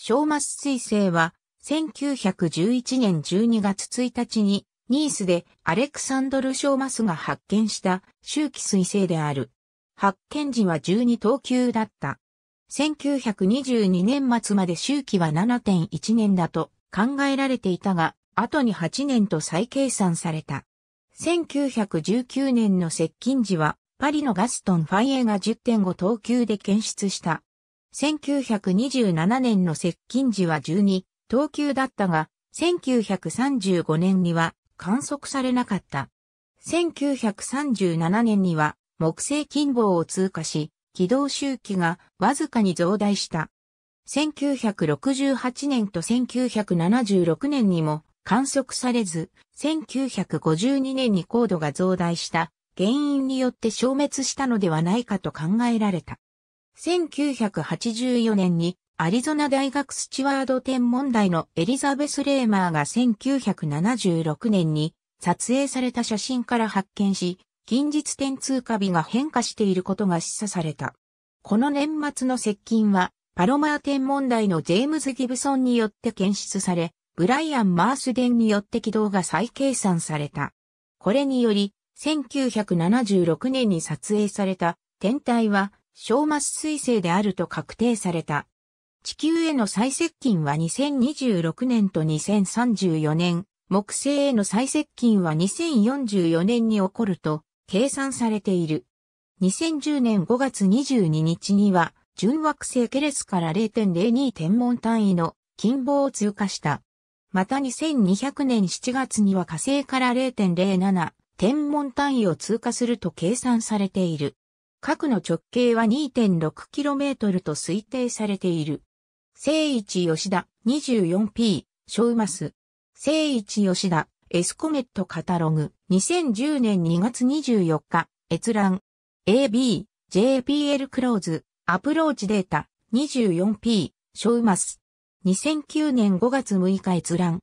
小マス彗星は、1911年12月1日に、ニースでアレクサンドル・ショーマスが発見した周期彗星である。発見時は12等級だった。1922年末まで周期は7.1年だと考えられていたが、後に8年と再計算された。1919年の接近時は、パリのガストン・ファイエが10.5等級で検出した1927年の接近時は12、等級だったが、1935年には観測されなかった。1937年には木星近傍を通過し、軌道周期がわずかに増大した。1968年と1976年にも観測されず、1952年に高度が増大した原因によって消滅したのではないかと考えられた。1984年にアリゾナ大学スチュワード天文台のエリザベス・レーマーが1976年に撮影された写真から発見し、近日点通過日が変化していることが示唆された。この年末の接近は、パロマー天文台のジェームズ・ギブソンによって検出され、ブライアン・マースデンによって軌道が再計算された。これにより、1976年に撮影された天体は小末彗星であると確定された。地球への最接近は2026年と2034年、木星への最接近は2044年に起こると計算されている。2010年5月22日には、純惑星ケレスから0.02天文単位の近傍を通過した。また2200年7月には火星から0.07天文単位を通過すると計算されている。核の直径は 2.6km と推定されている。聖一吉田 24P、ショウマス。聖一吉田、エスコメットカタログ、2010年2月24日、閲覧。AB、JPL クローズ、アプローチデータ、24P、ショウマス。2009年5月6日閲覧。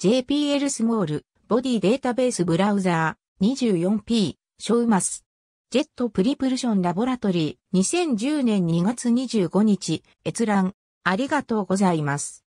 JPL スモール、ボディデータベースブラウザー、24P、ショウマス。ジェットプリプルションラボラトリー2010年2月25日閲覧ありがとうございます。